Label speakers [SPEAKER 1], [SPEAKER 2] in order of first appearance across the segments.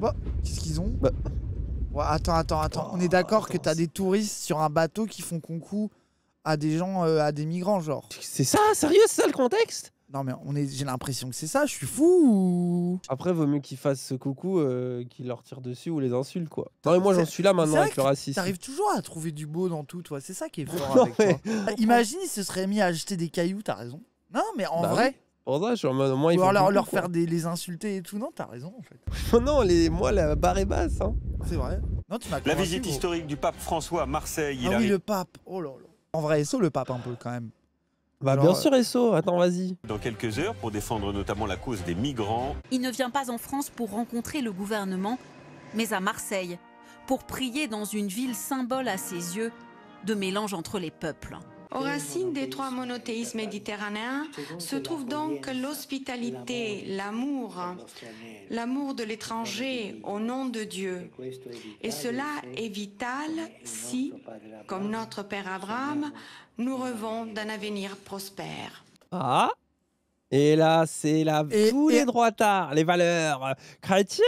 [SPEAKER 1] Bah, qu'est-ce qu'ils ont bah. Attends, attends, attends. On est d'accord que t'as des touristes sur un bateau qui font concours à des gens, euh, à des migrants, genre. C'est ça, sérieux, c'est ça le contexte non mais on est, j'ai l'impression que c'est ça. Je suis
[SPEAKER 2] fou.
[SPEAKER 1] Après, vaut mieux qu'ils fassent ce coucou, euh, qu'ils leur tirent dessus ou les insultent quoi. Non mais moi j'en suis là maintenant avec le racisme. T'arrives toujours à trouver du beau dans tout, toi. C'est ça qui est fort avec toi. Imagine, ils se seraient mis à acheter des cailloux. T'as raison. Non mais en bah vrai,
[SPEAKER 2] pour ça, je suis en mode, il faut leur, leur faire des,
[SPEAKER 1] les insulter et tout. Non, t'as raison en fait. non, les, moi, la barre est basse. Hein. C'est vrai. la visite historique du pape François à Marseille. Ah oui, le pape. Oh là là. En vrai, Esso, le pape un peu quand même. Bah bien euh, sûr, Esso, attends, vas-y.
[SPEAKER 3] Dans quelques heures, pour défendre notamment la cause des migrants.
[SPEAKER 2] Il ne vient pas en France pour rencontrer le gouvernement, mais à Marseille, pour prier dans une ville symbole à ses yeux de mélange entre les peuples. Aux racines
[SPEAKER 4] des trois monothéismes méditerranéens se trouve donc l'hospitalité, l'amour, l'amour de l'étranger au nom de Dieu. Et cela est vital si, comme notre Père Abraham, nous rêvons d'un avenir prospère.
[SPEAKER 2] Ah et là, c'est la et, tous les droits tard, les valeurs euh, chrétiennes.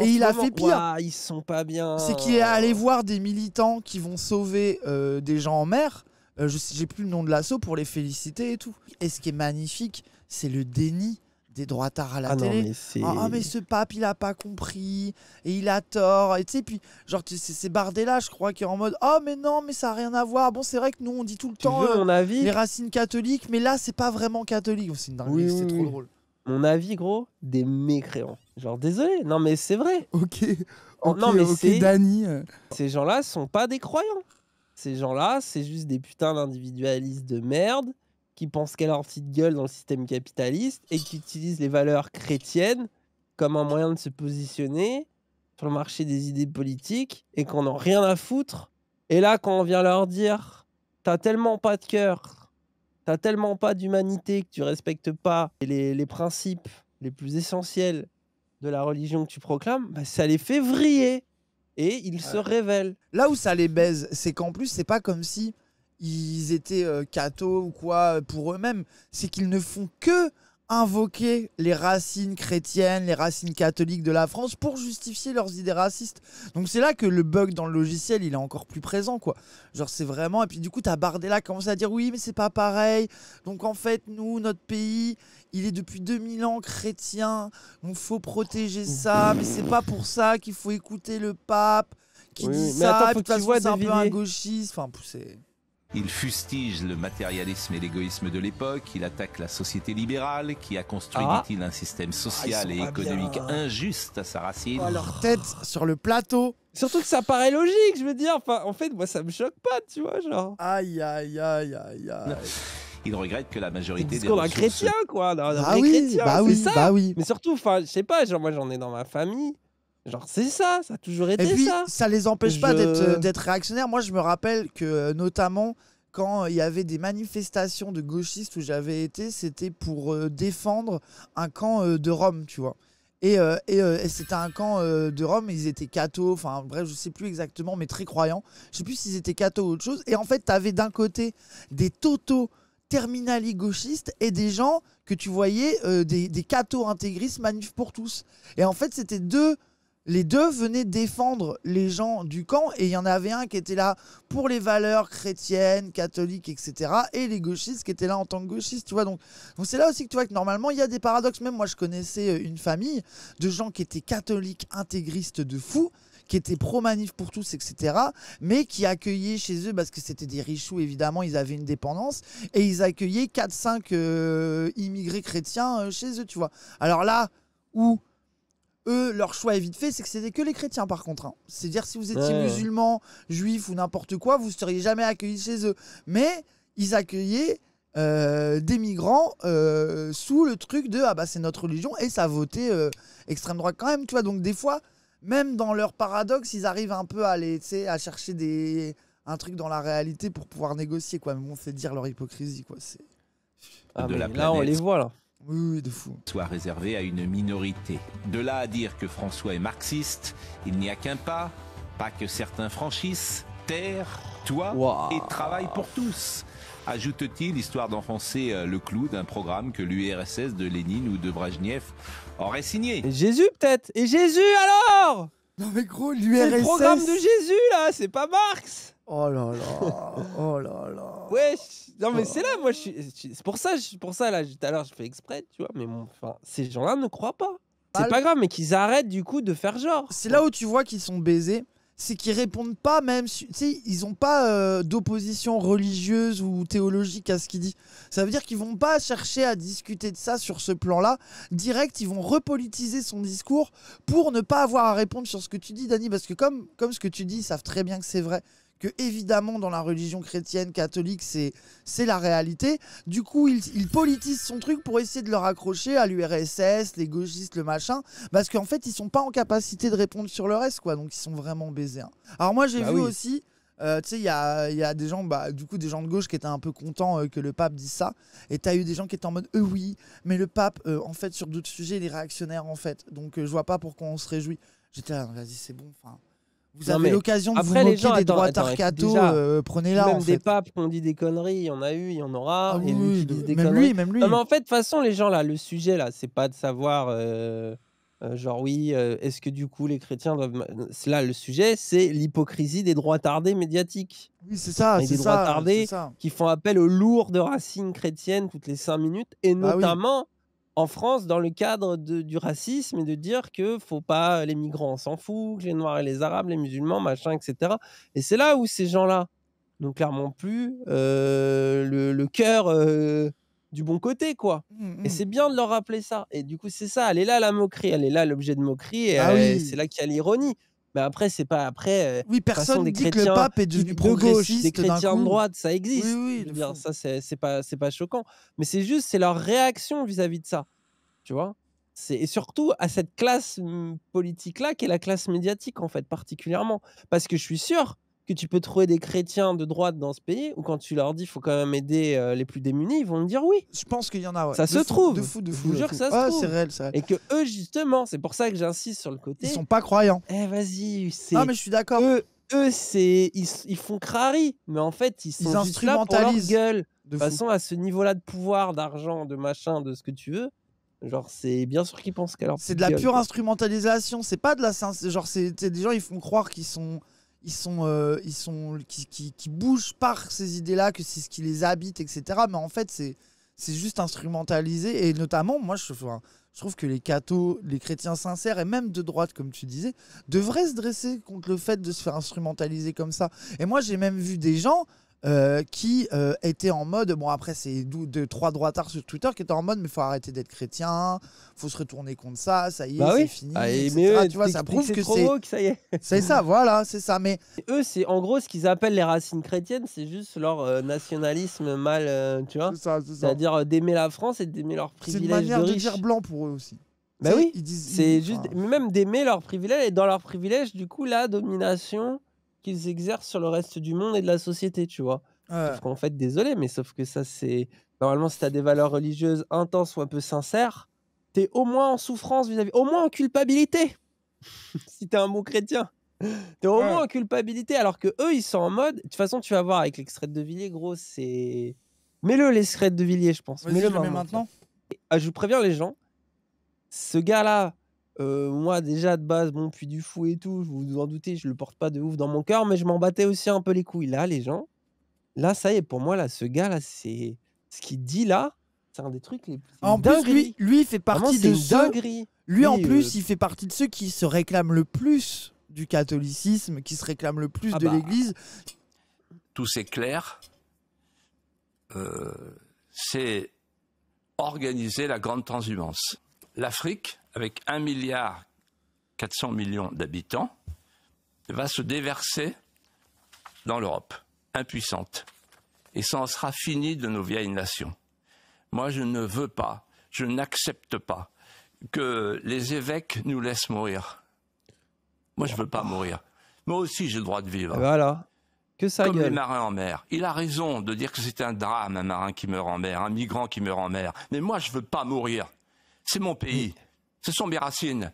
[SPEAKER 2] Et il a fait pire. ils sont pas bien. C'est qu'il est allé
[SPEAKER 1] voir des militants qui vont sauver euh, des gens en mer. Euh, je j'ai plus le nom de l'assaut pour les féliciter et tout. Et ce qui est magnifique, c'est le déni des tard à la ah télé. mais ah, ah, mais ce pape, il a pas compris et il a tort. Et tu sais, puis genre tu c'est là je crois, qui est en mode oh mais non, mais ça a rien à voir. Bon, c'est vrai que nous on dit tout le temps veux, mon euh, avis les racines catholiques, mais là c'est pas vraiment catholique. Oh, c'est c'est trop
[SPEAKER 2] drôle. Mon avis, gros, des mécréants. Genre désolé, non mais c'est vrai. Ok. Oh, non mais c'est. Dani. Euh. Ces gens-là sont pas des croyants. Ces gens-là, c'est juste des putains d'individualistes de merde qui pensent qu'elle a leur petite gueule dans le système capitaliste et qui utilisent les valeurs chrétiennes comme un moyen de se positionner sur le marché des idées politiques et qu'on n'en rien à foutre. Et là, quand on vient leur dire T'as tellement pas de cœur, t'as tellement pas d'humanité que tu respectes pas les, les, principes les plus essentiels de la religion que tu proclames, bah, ça les fait
[SPEAKER 1] vriller et ils ah se révèlent. Là où ça les baise, c'est qu'en plus, c'est pas comme si ils étaient euh, cathos ou quoi euh, pour eux-mêmes, c'est qu'ils ne font que invoquer les racines chrétiennes, les racines catholiques de la France pour justifier leurs idées racistes. Donc c'est là que le bug dans le logiciel, il est encore plus présent quoi. Genre c'est vraiment et puis du coup t'as Bardella commence à dire oui, mais c'est pas pareil. Donc en fait, nous notre pays, il est depuis 2000 ans chrétien. Donc faut protéger ça, mais c'est pas pour ça qu'il faut écouter le pape qui dit ça, et puis, de toute un peu un gauchiste, enfin poussé.
[SPEAKER 4] Il fustige le matérialisme et l'égoïsme de l'époque, il attaque la société libérale qui a construit, ah. dit-il, un système ah, social et économique injuste à sa racine. Oh, leur oh.
[SPEAKER 1] tête sur
[SPEAKER 2] le plateau Surtout que ça paraît logique, je veux dire. Enfin, en fait, moi, ça me choque pas, tu vois, genre. Aïe,
[SPEAKER 1] aïe, aïe, aïe, aïe.
[SPEAKER 4] Il regrette que la majorité des ressources... un chrétien,
[SPEAKER 2] quoi. ah
[SPEAKER 1] oui, bah oui, bah
[SPEAKER 2] oui. Mais surtout, enfin, je sais pas, genre, moi, j'en ai dans ma famille. Genre, c'est ça, ça a toujours été ça. Et puis, ça, les empêche pas euh, d'être
[SPEAKER 1] réactionnaires. Moi, je me rappelle que, euh, notamment, quand il y avait des manifestations de gauchistes où j'avais été, c'était pour euh, défendre un camp de Rome, tu vois. Et, et, c'était un camp de Rome, ils étaient cathos, enfin bref, je sais plus exactement, mais très croyants. Je sais plus s'ils étaient cathos ou autre chose. Et en fait, tu avais d'un côté des totaux terminali gauchistes et des gens que tu voyais, des, des cathos intégristes, manif pour tous. Et en fait, c'était deux les deux venaient défendre les gens du camp et il y en avait un qui était là pour les valeurs chrétiennes, catholiques, etc. Et les gauchistes qui étaient là en tant que gauchistes, tu vois. Donc c'est là aussi que tu vois que normalement il y a des paradoxes. Même moi je connaissais euh, une famille de gens qui étaient catholiques intégristes de fous qui étaient pro-manif pour tous, etc., mais qui accueillaient chez eux, parce que c'était des richoux, évidemment, ils avaient une dépendance, et ils accueillaient 4-5 euh, immigrés chrétiens euh, chez eux, tu vois. Alors là où eux, leur choix est vite fait, c'est que c'était que les chrétiens par contre. Hein. C'est-à-dire si vous étiez musulman, juif ou n'importe quoi, vous seriez jamais accueillis chez eux. Mais ils accueillaient euh, des migrants euh, sous le truc de ah bah c'est notre religion et ça votait euh, extrême droite quand même. Tu vois donc des fois même dans leur paradoxe, ils arrivent un peu à aller, à chercher des un truc dans la réalité pour pouvoir négocier quoi. Mais bon, c'est dire leur hypocrisie quoi. C'est ah, là on les
[SPEAKER 4] voit là. Oui, de fou. Soit réservé à une minorité. De là à dire que François est marxiste, il n'y a qu'un pas, pas que certains franchissent, terre, toi et travail pour tous. Ajoute-t-il, histoire d'enfoncer euh, le clou d'un programme que l'URSS de Lénine ou de Brajniev aurait signé. Jésus peut-être Et Jésus alors Non
[SPEAKER 2] mais gros, l'URSS... Le programme de Jésus là, c'est pas Marx Oh là là, oh là là. Ouais, non mais c'est là, moi, je suis... c'est pour ça, pour ça là, tout à l'heure, je fais exprès, tu vois, mais
[SPEAKER 1] bon, enfin, ces gens-là ne croient pas. C'est pas grave, mais qu'ils arrêtent du coup de faire genre. C'est là où tu vois qu'ils sont baisés, c'est qu'ils répondent pas même, tu sais, ils ont pas euh, d'opposition religieuse ou théologique à ce qu'il dit. Ça veut dire qu'ils vont pas chercher à discuter de ça sur ce plan-là. Direct, ils vont repolitiser son discours pour ne pas avoir à répondre sur ce que tu dis, Dani, parce que comme, comme ce que tu dis, ils savent très bien que c'est vrai que évidemment dans la religion chrétienne catholique c'est c'est la réalité. Du coup, il, politise son truc pour essayer de le raccrocher à l'URSS, les gauchistes, le machin, parce qu'en fait ils sont pas en capacité de répondre sur le reste quoi, donc ils sont vraiment baisés. Hein. Alors moi j'ai bah vu aussi. Euh, tu sais, il y a, des gens, bah, du coup, des gens de gauche qui étaient un peu contents euh, que le pape dise ça. Et tu as eu des gens qui étaient en mode, euh, oui, mais le pape, en fait, sur d'autres sujets, il est réactionnaire, en fait. Donc, je vois pas pourquoi on se réjouit. J'étais là, vas-y, c'est bon. Enfin, vous avez l'occasion de vous moquer des droits attends, euh, prenez-la. Même en fait. des papes qui
[SPEAKER 2] ont dit des conneries, il y en a eu, il y en aura. Ah même lui, même lui. Non, mais en fait, de toute façon, les gens, là, le sujet, là, c'est pas de savoir, euh, euh, genre, oui, est-ce que du coup les chrétiens doivent. Là, le sujet, c'est l'hypocrisie des droits tardés médiatiques. Oui, c'est ça, c'est Des droits tardés qui font appel aux lourdes racines chrétiennes toutes les cinq minutes, et bah notamment en France dans le cadre du racisme et de dire que faut pas les migrants, s'en fout, les Noirs et les Arabes, les musulmans, machin, etc. Et c'est là où ces gens-là n'ont clairement plus euh, le, cœur euh, du bon côté, quoi. Mmh, mmh. Et c'est bien de leur rappeler ça. Et du coup, c'est ça, elle est là la moquerie, elle est là l'objet de moquerie, et bah c'est là qu'il y a l'ironie. Mais bah, après, c'est pas après. Euh, oui, personne ne dit que le pape est devenu progressiste. des chrétiens de droite, ça existe. Oui, oui, ça, c'est pas, c'est pas choquant. Mais c'est juste, c'est leur réaction vis à -vis de ça, tu vois. Et surtout à cette classe hum, politique-là, qui est la classe médiatique en fait particulièrement, parce que je suis sûr que tu peux trouver des chrétiens de droite dans ce pays ou quand tu leur dis faut quand même aider euh, les plus démunis, ils vont me dire oui. Je pense qu'il y en a. Ouais. Ça se trouve. De fou,
[SPEAKER 1] de fou. Je vous jure que ça se trouve. Réel, réel. Et
[SPEAKER 2] que eux justement, c'est pour ça que j'insiste sur le côté. Ils sont pas
[SPEAKER 1] croyants. Eh
[SPEAKER 2] vas-y, c'est. Non mais je suis d'accord. Eux, eux c'est ils, font crari, mais en fait ils sont juste là pour leur gueule. De, façon à ce niveau-là de pouvoir, d'argent, de machin, de ce que tu veux. Genre, c'est bien sûr qu'ils pensent qu'alors. C'est de la pure
[SPEAKER 1] instrumentalisation, c'est pas de la. Genre, c'est des gens, ils font croire qu'ils sont ils sont, euh, ils sont, qui, qui, bougent par ces idées-là, que c'est ce qui les habite, etc. Mais en fait, c'est, c'est juste instrumentalisé. Et notamment, moi, je, je trouve que les cathos, les chrétiens sincères, et même de droite, comme tu disais, devraient se dresser contre le fait de se faire instrumentaliser comme ça. Et moi, j'ai même vu des gens euh, qui étaient euh, était en mode, bon après c'est de trois tard sur Twitter qui étaient en mode, mais faut arrêter d'être chrétien, faut se retourner contre ça, ça y est, bah c'est fini. Ah, mais tu vois, ça prouve que c'est. ça y est. c'est ça, voilà, c'est ça. Mais
[SPEAKER 2] eux, c'est en gros ce qu'ils appellent les racines chrétiennes, c'est juste leur euh, nationalisme mal, tu vois. C'est-à-dire d'aimer la France et d'aimer leurs privilèges. C'est une manière de, dire
[SPEAKER 1] blanc pour eux aussi. Bah oui,
[SPEAKER 2] c'est juste même d'aimer leurs privilèges et dans leurs privilèges, du coup, la domination qu'ils exercent sur le reste du monde et de la société, tu vois. En fait, désolé, mais sauf que ça, c'est. Normalement, si t'as des valeurs religieuses intenses ou un peu sincères, t'es au moins en souffrance vis-à-vis. Au moins en culpabilité Si t'es un bon chrétien T'es au moins en culpabilité, alors que eux, ils sont en mode. De toute façon, tu vas voir avec l'extrait de Villiers, gros, c'est. Mets-le, l'extrait de Villiers, je pense. Mets-le maintenant. Ah, je vous préviens, les gens, ce gars-là, euh, moi, déjà, de base, bon, puis du fou et tout, vous vous en doutez, je le porte pas de ouf dans mon cœur, mais je m'en battais aussi un peu les couilles. Là, les gens, là, ça y est, pour moi, là, ce gars, là, c'est. Ce qu'il dit là, c'est un des trucs les plus. En plus, lui,
[SPEAKER 1] fait partie de Lui, en plus, euh, il fait partie de ceux qui se réclament le plus du catholicisme, qui se réclament le plus ah de bah. l'Église.
[SPEAKER 3] Tout c'est clair. Euh, c'est organiser la grande transhumance. L'Afrique avec 1 milliard 400 millions d'habitants, va se déverser dans l'Europe, impuissante. Et ça en sera fini de nos vieilles nations. Moi, je ne veux pas, je n'accepte pas que les évêques nous laissent mourir. Moi, je ne veux pas mourir. Moi aussi, j'ai le droit de vivre. Voilà. Que ça Comme les marins en mer. Il a raison de dire que c'est un drame, un marin qui meurt en mer, un migrant qui meurt en mer. Mais moi, je ne veux pas mourir. C'est mon pays. Ce sont mes racines.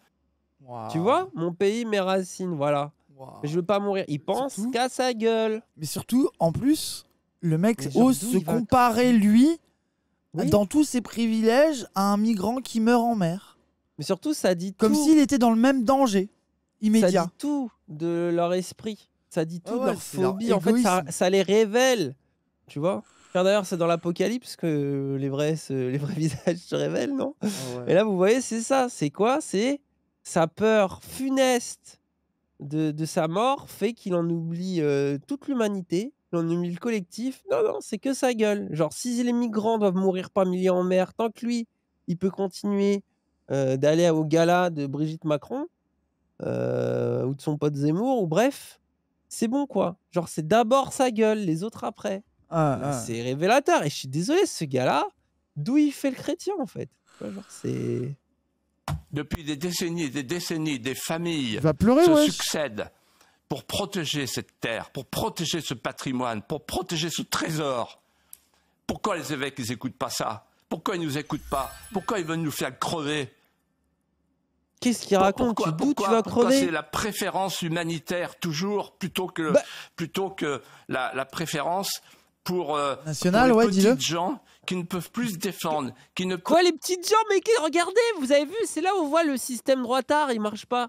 [SPEAKER 3] Tu vois Mon pays, mes racines,
[SPEAKER 1] voilà. Je veux pas mourir. Il pense qu'à sa gueule. Mais surtout, en plus, le mec ose se comparer, lui, dans tous ses privilèges, à un migrant qui meurt en mer. Mais surtout, ça dit tout. Comme s'il était dans le même danger immédiat. Ça dit tout
[SPEAKER 2] de leur esprit. Ça dit ah tout de leur phobie. en fait, ça les révèle. Tu vois D'ailleurs, c'est dans l'Apocalypse que les vrais, les vrais visages se révèlent, non ah Et là, vous voyez, c'est ça. C'est quoi C'est sa peur funeste de, sa mort fait qu'il en oublie euh, toute l'humanité, il en le collectif. Non, non, c'est que sa gueule. Genre, si les migrants doivent mourir par milliers en mer, tant que lui, il peut continuer euh, d'aller au gala de Brigitte Macron euh, ou de son pote Zemmour, ou bref, c'est bon quoi. Genre, c'est d'abord sa gueule, les autres après. Ah, bah, ah. C'est révélateur. Et je suis désolé, ce gars-là,
[SPEAKER 3] d'où il fait le chrétien, en fait Depuis des décennies et des décennies, des familles se succèdent pour protéger cette terre, pour protéger ce patrimoine, pour protéger ce trésor. Pourquoi les évêques, ils n'écoutent pas ça Pourquoi ils ne nous écoutent pas Pourquoi ils veulent nous faire crever Qu'est-ce
[SPEAKER 2] qu'il raconte Pourquoi, c'est la
[SPEAKER 3] préférence humanitaire toujours plutôt que, bah plutôt que la préférence pour, euh, National, les petites gens qui ne peuvent plus se défendre, qui ne quoi les petites gens mais qui
[SPEAKER 2] regardez, vous avez vu, c'est là où on voit le système droitard, il marche pas.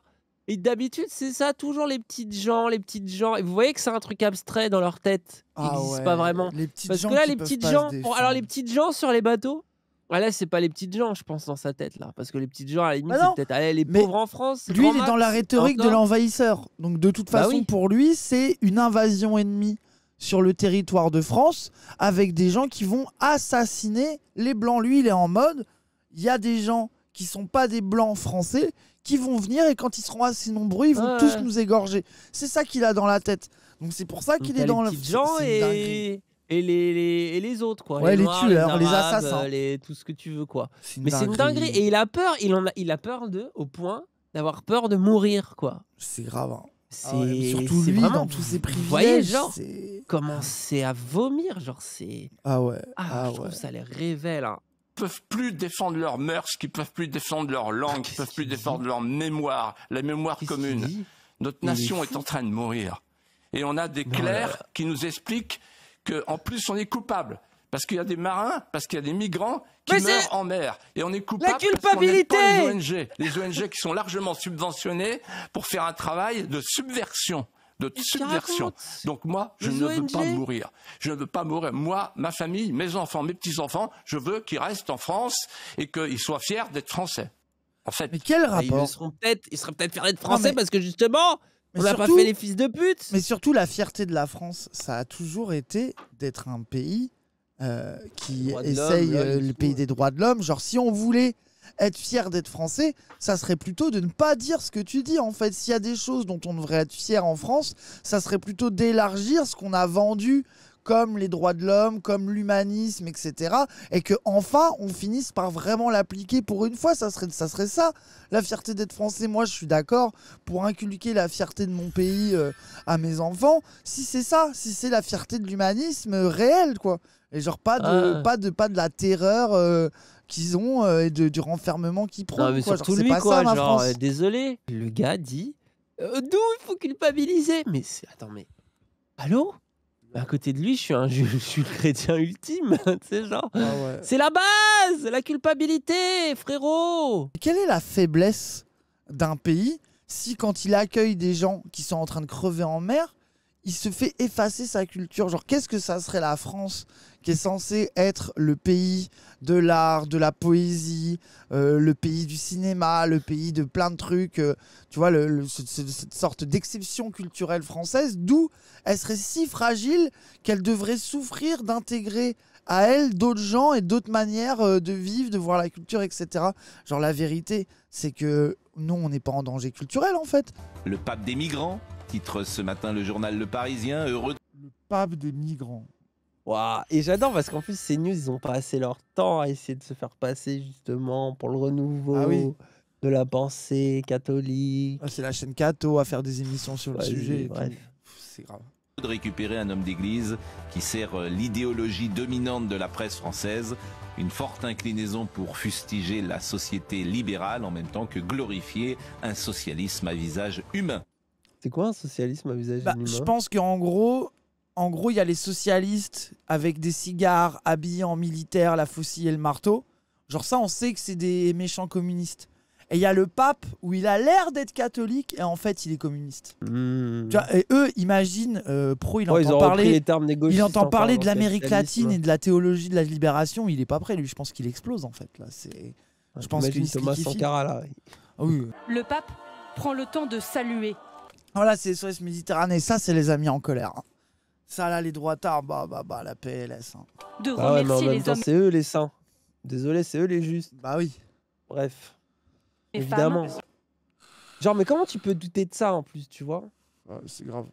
[SPEAKER 2] Et d'habitude, c'est ça, toujours les petites gens, les petites gens. Et vous voyez que c'est un truc abstrait dans leur tête, qui n'existe ah pas vraiment. Les petites gens, alors les petites gens sur les bateaux, ah là, c'est pas les petites gens, je pense, dans sa tête, là. Parce que les petites gens, à la limite, bah c'est peut les pauvres en France. Lui, il est dans la rhétorique de
[SPEAKER 1] l'envahisseur. Donc, de toute bah façon, pour lui, c'est une invasion ennemie sur le territoire de France avec des gens qui vont assassiner les blancs. Lui, il est en mode, il y a des gens qui sont pas des blancs français qui vont venir et quand ils seront assez nombreux, ils vont tous nous égorger. C'est ça qu'il a dans la tête. Donc c'est pour ça qu'il est dans les le gens
[SPEAKER 3] et... les,
[SPEAKER 2] les, et les autres quoi. les, tueurs, les, assassins, euh, tout ce que tu veux quoi. Mais c'est une dinguerie et il a peur, il en a, peur de au point d'avoir peur de mourir quoi. C'est grave. Hein.
[SPEAKER 3] Ah c'est surtout lui vraiment, dans tous ses privilèges. Vous voyez, genre, commencer à vomir, genre, c'est. Ah ouais. Ah, ah ouais. ça les révèle. Hein. Ils peuvent plus défendre leurs mœurs, qui peuvent plus défendre leur langue, ils peuvent plus défendre leur mémoire, la mémoire commune. Notre nation est en train de mourir. Et on a des clercs euh, qui nous expliquent qu'en plus on est coupable parce qu'il y a des marins, parce qu'il y a des migrants qui meurent en mer. Et on est coupable La culpabilité. Parce pas les ONG. Les ONG qui sont largement subventionnées pour faire un travail de subversion de subversion. Donc moi, je ne veux pas mourir. Je ne veux pas mourir. Moi, ma famille, mes enfants, mes petits-enfants, je veux qu'ils restent en France et qu'ils soient fiers d'être français. En fait. Mais quel ah, rapport Ils seraient peut-être, peut fiers d'être français parce que justement,
[SPEAKER 2] on n'a pas fait les
[SPEAKER 1] fils de pute. Mais surtout, la fierté de la France, ça a toujours été d'être un pays euh, qui essaye euh, le pays des droits de l'homme. Genre, si on voulait être fier d'être français, ça serait plutôt de ne pas dire ce que tu dis. En fait, s'il y a des choses dont on devrait être fier en France, ça serait plutôt d'élargir ce qu'on a vendu comme les droits de l'homme, comme l'humanisme, etc. Et que enfin on finisse par vraiment l'appliquer pour une fois. Ça serait, ça la fierté d'être français. Moi, je suis d'accord pour inculquer la fierté de mon pays euh, à mes enfants. Si c'est ça, si c'est la fierté de l'humanisme réel, quoi. Et genre pas de, ah. pas de, pas de la terreur euh, qu'ils ont euh, et du renfermement qu'ils prennent. Non, pas Ça, genre, euh,
[SPEAKER 2] désolé. Le gars dit D'où il faut culpabiliser Mais attends, mais. Allô à côté de lui, je suis, un, le chrétien ultime. c'est genre. Ah c'est
[SPEAKER 1] la base La culpabilité, frérot Quelle est la faiblesse d'un pays si, quand il accueille des gens qui sont en train de crever en mer, il se fait effacer sa culture. Genre, qu'est-ce que ça serait la France qui est censé être le pays de l'art, de la poésie, euh, le pays du cinéma, le pays de plein de trucs, euh, tu vois, cette sorte d'exception culturelle française, d'où elle serait si fragile qu'elle devrait souffrir d'intégrer à elle d'autres gens et d'autres manières euh, de vivre, de voir la culture, etc. Genre la vérité, c'est que nous, on n'est pas en danger culturel en fait.
[SPEAKER 4] Le pape des migrants, titre ce matin le journal Le Parisien, heureux. Le
[SPEAKER 1] pape des migrants.
[SPEAKER 2] Et j'adore parce qu'en plus, ces news, ils ont passé leur temps à essayer de se faire passer justement pour le renouveau ah de la pensée catholique. Ah, c'est la chaîne Cato à faire des émissions sur le sujet.
[SPEAKER 4] C'est grave. De récupérer un homme d'église qui sert euh, l'idéologie dominante de la presse française, une forte inclinaison pour fustiger la société libérale en même temps que glorifier un socialisme à visage humain. C'est
[SPEAKER 1] quoi un socialisme à visage bah, humain Je pense qu'en gros, en gros, il y a les socialistes avec des cigares, habillés en militaire, la faucille et le marteau. Genre ça, on sait que c'est des méchants communistes. Et il y a le pape où il a l'air d'être catholique et en fait il est communiste. Mmh. et eux, imagine, euh, Pro, il, entend parler, les termes il entend parler de l'Amérique latine et de la théologie de la libération. Il est pas prêt, lui. Je pense qu'il explose en fait. Là, Je pense qu'il Thomas Le
[SPEAKER 3] pape prend le temps de saluer. Voilà,
[SPEAKER 1] c'est SOS Méditerranée. Ça, c'est les amis en colère. Hein. Ça, là, les tard, bah, bah, bah, la PLS. Hein. De ah remercier les hommes... c'est eux les saints. Désolé, c'est eux les justes. Bah oui.
[SPEAKER 2] Bref. Évidemment. Genre, mais comment tu peux douter de ça en plus, tu vois C'est grave.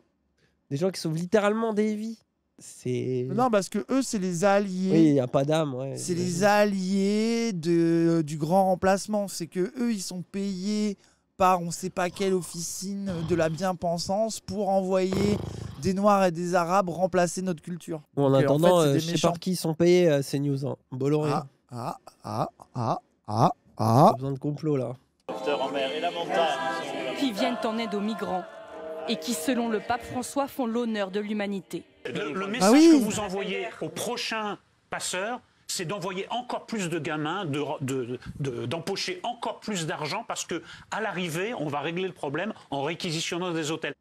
[SPEAKER 2] Des gens qui sauvent littéralement des vies. C'est. Non, parce que eux,
[SPEAKER 1] c'est les alliés. Oui, il n'y a pas d'âme, ouais. C'est les alliés de, euh, du grand remplacement. C'est que eux, ils sont payés par on sait pas quelle officine de la bien-pensance pour envoyer des Noirs et des Arabes remplacer notre culture. en attendant, en fait, euh, je sais par
[SPEAKER 2] qui sont payés euh, ces news. Hein. Bolloré. Ah, ah, ah, ah, ah, ah. Pas besoin de complot là.
[SPEAKER 3] Qui viennent en aide aux migrants et qui, selon le pape François, font l'honneur de l'humanité. Le, ah message que vous envoyez aux prochains passeurs, c'est d'envoyer encore plus de gamins, d'empocher
[SPEAKER 2] de, de, encore plus d'argent parce que à l'arrivée, on va régler le problème en réquisitionnant des hôtels.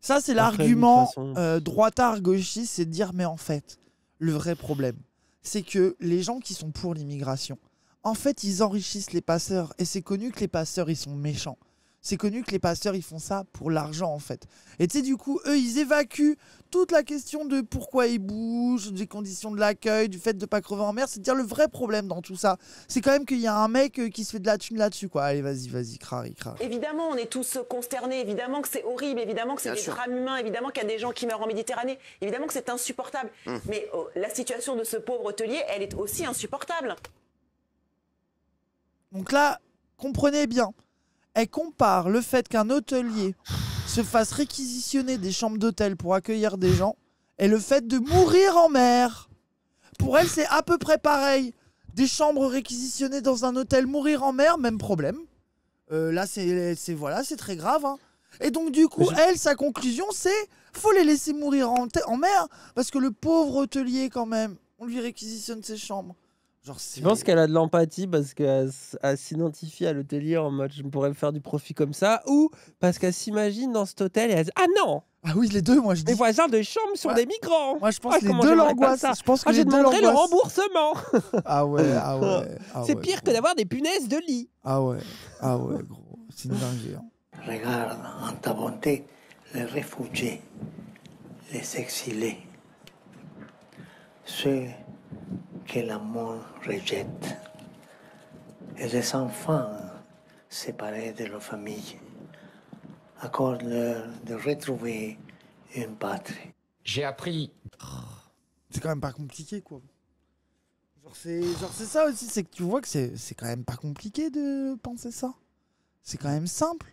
[SPEAKER 1] Ça, c'est l'argument droit euh, droitard-gauchiste, c'est de dire, mais en fait, le vrai problème, c'est que les gens qui sont pour l'immigration, en fait, ils enrichissent les passeurs. Et c'est connu que les passeurs, ils sont méchants. C'est connu que les pasteurs, ils font ça pour l'argent, en fait. Et tu sais, du coup, eux, ils évacuent toute la question de pourquoi ils bougent, des conditions de l'accueil, du fait de pas crever en mer. C'est-à-dire le vrai problème dans tout ça. C'est quand même qu'il y a un mec euh, qui se fait de la thune là-dessus, quoi. Allez, vas-y, vas-y, crari, crari.
[SPEAKER 2] Évidemment, on est tous consternés. Évidemment que c'est horrible. Évidemment que c'est des drames humains. Évidemment qu'il y a des gens qui meurent en Méditerranée. Évidemment que c'est insupportable. Mmh. Mais oh, la situation de ce pauvre hôtelier, elle est aussi insupportable.
[SPEAKER 1] Donc là, comprenez bien elle compare le fait qu'un hôtelier se fasse réquisitionner des chambres d'hôtel pour accueillir des gens et le fait de mourir en mer. Pour elle, c'est à peu près pareil. Des chambres réquisitionnées dans un hôtel, mourir en mer, même problème. Euh, là, c'est voilà, c'est très grave. Hein. Et donc, du coup, elle, sa conclusion, c'est faut les laisser mourir en mer parce que le pauvre hôtelier, quand même, on lui réquisitionne ses chambres. Je
[SPEAKER 2] pense qu'elle a de l'empathie parce qu'elle s'identifie à l'hôtelier en mode je pourrais me faire du profit comme ça ou parce qu'elle s'imagine dans cet hôtel et elle dit Ah non Ah oui, les deux, moi je dis. voisins de chambre sont des
[SPEAKER 1] migrants Moi je pense que ah, les deux l'angoisse. Je pense que ah, le
[SPEAKER 2] remboursement
[SPEAKER 1] Ah ouais, ah ouais. Ah c'est pire
[SPEAKER 2] que d'avoir des
[SPEAKER 4] punaises de lit
[SPEAKER 1] Ah ouais, ah ouais, gros. C'est une hein.
[SPEAKER 4] Regarde en ta bonté les réfugiés, les exilés, ceux que l'amour rejette. Et les enfants séparés de leur famille accordent-leur
[SPEAKER 1] de retrouver une patrie.
[SPEAKER 3] J'ai appris.
[SPEAKER 1] C'est quand même pas compliqué, quoi. Genre, c'est, ça aussi, c'est que tu vois que c'est, quand même pas compliqué de penser ça. C'est quand même simple.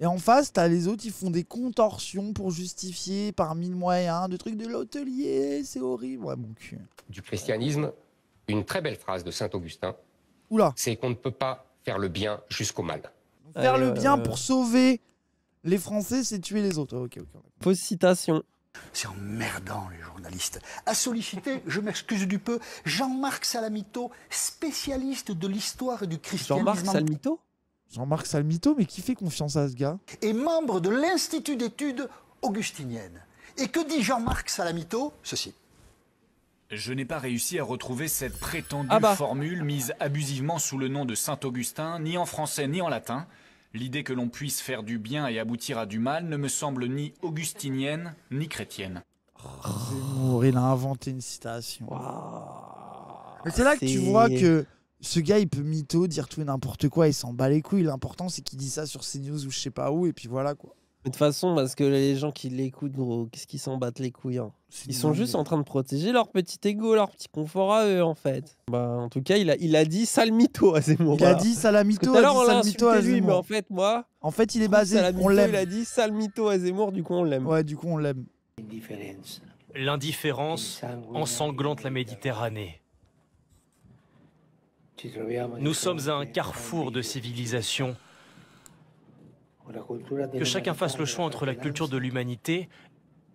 [SPEAKER 1] Et en face, t'as les autres, ils font des contorsions pour justifier par mille moyens, de trucs de l'hôtelier, c'est
[SPEAKER 3] horrible. Ouais, mon cul. Du christianisme, une très belle phrase de saint Augustin. Oula. C'est qu'on ne peut pas faire le bien jusqu'au mal. Faire le bien pour
[SPEAKER 1] sauver les Français, c'est tuer les autres. Ok, ok. Fausse citation.
[SPEAKER 3] C'est emmerdant, les journalistes.
[SPEAKER 1] À solliciter, je m'excuse du peu, Jean-Marc Salamito, spécialiste de l'histoire du christianisme. Jean-Marc Salamito Jean-Marc Salamito mais qui fait confiance à ce gars Est membre de l'Institut d'études augustiniennes. Et que dit Jean-Marc Salamito Ceci.
[SPEAKER 3] Je n'ai pas réussi à retrouver cette prétendue ah bah. formule mise abusivement sous le nom de Saint Augustin, ni en français ni en latin. L'idée que l'on puisse faire du bien et aboutir à du mal ne me semble ni augustinienne ni chrétienne.
[SPEAKER 1] Oh, il a inventé une citation. C'est là que tu vois que ce gars, il peut mytho, dire tout et n'importe quoi, il s'en bat les couilles. L'important, c'est qu'il dit ça sur CNews ou je sais pas où, et puis voilà quoi.
[SPEAKER 2] de toute façon, parce que les gens qui l'écoutent, gros, qu'est-ce qu'ils s'en battent les couilles hein. Ils sont juste en train de protéger leur petit ego, leur petit confort à eux, en fait. Bah, en tout cas, il a, il a dit sale mytho à Zemmour. Il a dit sale mytho, à Zemmour l'a à lui, mais en fait, moi. En fait, il est basé. on l'aime. Il a dit sale mytho à Zemmour, du coup, on l'aime. Ouais, du coup, on l'aime.
[SPEAKER 3] L'indifférence ensanglante la Méditerranée.
[SPEAKER 4] Nous sommes à un
[SPEAKER 3] carrefour de civilisations.
[SPEAKER 4] Que chacun fasse le choix entre la culture de
[SPEAKER 3] l'humanité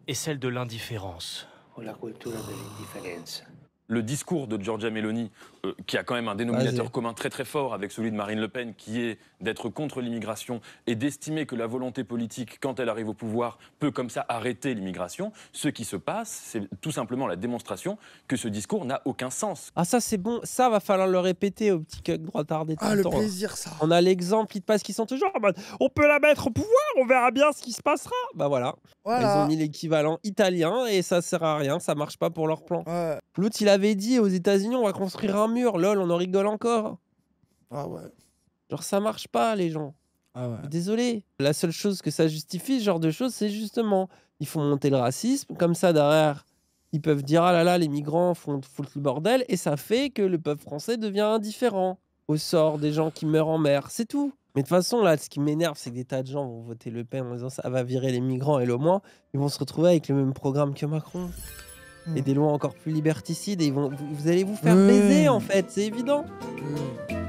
[SPEAKER 3] et celle de l'indifférence le discours de Giorgia Meloni, euh, qui a quand même un dénominateur commun très très fort avec celui de Marine Le Pen, qui est d'être contre l'immigration et d'estimer que la volonté politique, quand elle arrive au pouvoir, peut comme ça arrêter l'immigration, ce qui se passe, c'est tout simplement la démonstration que ce discours n'a aucun sens.
[SPEAKER 2] Ah ça c'est bon, ça va falloir le répéter au petit cuck droit tardé. Ah le plaisir ça. On a l'exemple qui passe qui sont toujours en on peut la mettre au pouvoir, on verra bien ce qui se passera. Bah voilà. Ils ont mis l'équivalent italien et ça sert à rien, ça marche pas pour leur plan. L'autre, il avait dit aux États-Unis, on va construire un mur. Lol, on en rigole encore. Ah ouais. Genre, ça marche pas, les gens. Ah ouais. Désolé. La seule chose que ça justifie, ce genre de choses, c'est justement, ils font monter le racisme. Comme ça, derrière, ils peuvent dire, ah là là, les migrants font, tout le bordel. Et ça fait que le peuple français devient indifférent au sort des gens qui meurent en mer. C'est tout. Mais de toute façon, là, ce qui m'énerve, c'est que des tas de gens vont voter Le Pen en disant ça va virer les migrants et le moins, ils vont se retrouver avec le même programme que Macron et mm. des lois encore plus liberticides et vont, vous, allez vous faire baiser en fait, c'est évident. Mm.